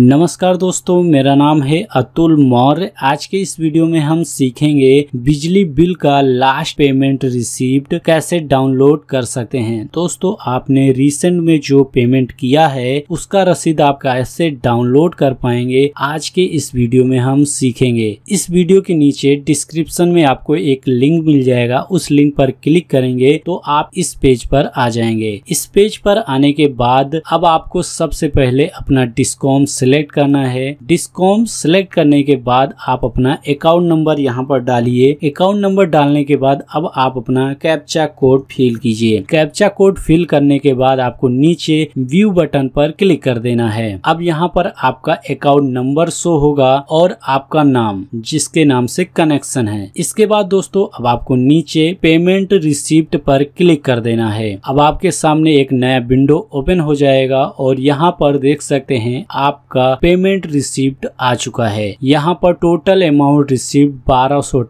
नमस्कार दोस्तों मेरा नाम है अतुल मौर्य आज के इस वीडियो में हम सीखेंगे बिजली बिल का लास्ट पेमेंट रिसिप्ट कैसे डाउनलोड कर सकते हैं दोस्तों आपने रिसेंट में जो पेमेंट किया है उसका रसीद आप कैसे डाउनलोड कर पाएंगे आज के इस वीडियो में हम सीखेंगे इस वीडियो के नीचे डिस्क्रिप्शन में आपको एक लिंक मिल जाएगा उस लिंक पर क्लिक करेंगे तो आप इस पेज पर आ जाएंगे इस पेज पर आने के बाद अब आपको सबसे पहले अपना डिस्कॉम सिलेक्ट करना है डिस्कॉम सिलेक्ट करने के बाद आप अपना अकाउंट नंबर यहाँ पर डालिए अकाउंट नंबर डालने के बाद अब आप अपना कैप्चा कोड फिल कीजिए कैप्चा कोड फिल करने के बाद आपको नीचे व्यू बटन पर क्लिक कर देना है अब यहाँ पर आपका अकाउंट नंबर शो होगा और आपका नाम जिसके नाम से कनेक्शन है इसके बाद दोस्तों अब आपको नीचे पेमेंट रिसिप्ट पर क्लिक कर देना है अब आपके सामने एक नया विंडो ओपन हो जाएगा और यहाँ पर देख सकते हैं आपका आपका पेमेंट रिसिप्ट आ चुका है यहाँ पर टोटल अमाउंट रिसिप्ट बारह सौ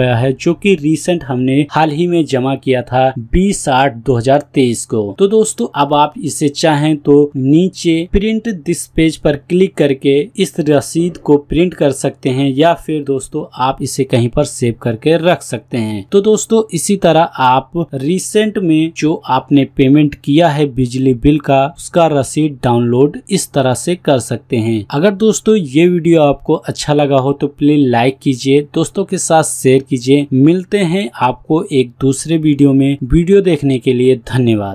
है जो कि रिसेंट हमने हाल ही में जमा किया था बीस आठ दो हजार तेईस को तो दोस्तों अब आप इसे चाहें तो नीचे प्रिंट दिस पेज पर क्लिक करके इस रसीद को प्रिंट कर सकते हैं या फिर दोस्तों आप इसे कहीं पर सेव करके रख सकते हैं तो दोस्तों इसी तरह आप रिसेंट में जो आपने पेमेंट किया है बिजली बिल का उसका रसीद डाउनलोड इस तरह से कर सकते हैं अगर दोस्तों ये वीडियो आपको अच्छा लगा हो तो प्लीज लाइक कीजिए दोस्तों के साथ शेयर कीजिए मिलते हैं आपको एक दूसरे वीडियो में वीडियो देखने के लिए धन्यवाद